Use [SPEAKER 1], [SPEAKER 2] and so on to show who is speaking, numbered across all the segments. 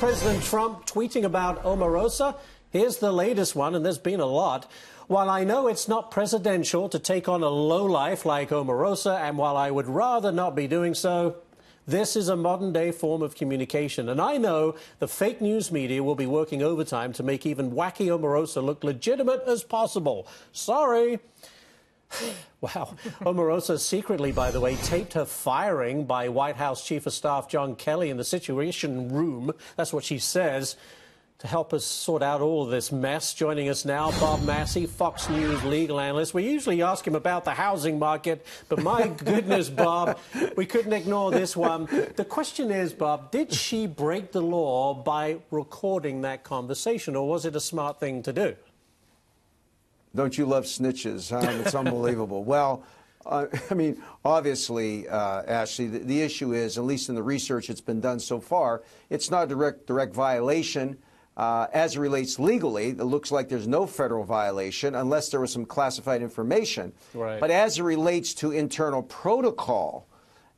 [SPEAKER 1] President Trump tweeting about Omarosa? Here's the latest one, and there's been a lot. While I know it's not presidential to take on a lowlife like Omarosa, and while I would rather not be doing so, this is a modern day form of communication. And I know the fake news media will be working overtime to make even wacky Omarosa look legitimate as possible. Sorry. wow. Omarosa secretly, by the way, taped her firing by White House Chief of Staff John Kelly in the Situation Room. That's what she says. To help us sort out all this mess, joining us now, Bob Massey, Fox News legal analyst. We usually ask him about the housing market, but my goodness, Bob, we couldn't ignore this one. The question is, Bob, did she break the law by recording that conversation, or was it a smart thing to do?
[SPEAKER 2] Don't you love snitches? Huh? It's unbelievable. well, uh, I mean, obviously, uh, Ashley, the, the, issue is, at least in the research that's been done so far, it's not a direct, direct violation. Uh, as it relates legally, it looks like there's no federal violation unless there was some classified information. Right. But as it relates to internal protocol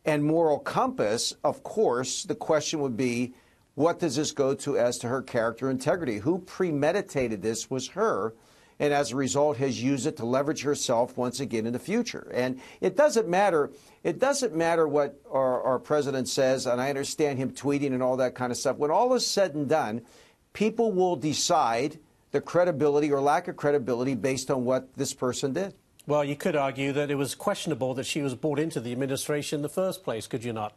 [SPEAKER 2] and moral compass, of course, the question would be what does this go to as to her character integrity? Who premeditated this was her and as a result has used it to leverage herself once again in the future. And it doesn't matter. It doesn't matter what our, our president says, and I understand him tweeting and all that kind of stuff. When all is said and done, people will decide the credibility or lack of credibility based on what this person did.
[SPEAKER 1] Well, you could argue that it was questionable that she was brought into the administration in the first place, could you not?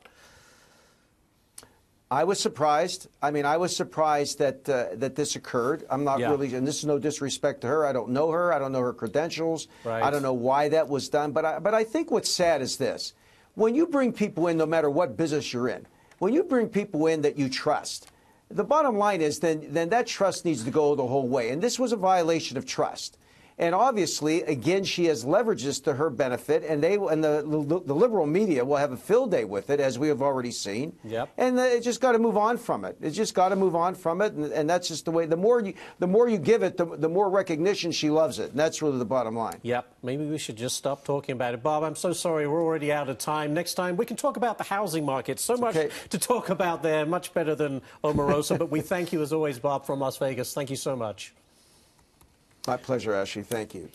[SPEAKER 2] I was surprised. I mean, I was surprised that uh, that this occurred. I'm not yeah. really, and this is no disrespect to her. I don't know her. I don't know her credentials. Right. I don't know why that was done. But I, but I think what's sad is this: when you bring people in, no matter what business you're in, when you bring people in that you trust, the bottom line is then then that trust needs to go the whole way. And this was a violation of trust. And obviously, again, she has leveraged this to her benefit, and they and the, the, the liberal media will have a fill day with it, as we have already seen. Yep. And the, it just got to move on from it. It just got to move on from it, and, and, that's just the way. The more you the more you give it, the, the more recognition she loves it, and that's really the bottom line.
[SPEAKER 1] Yep. Maybe we should just stop talking about it, Bob. I'm so sorry. We're already out of time. Next time we can talk about the housing market. So much okay. to talk about there. Much better than Omarosa. but we thank you as always, Bob, from Las Vegas. Thank you so much.
[SPEAKER 2] My pleasure, Ashley.
[SPEAKER 1] Thank you.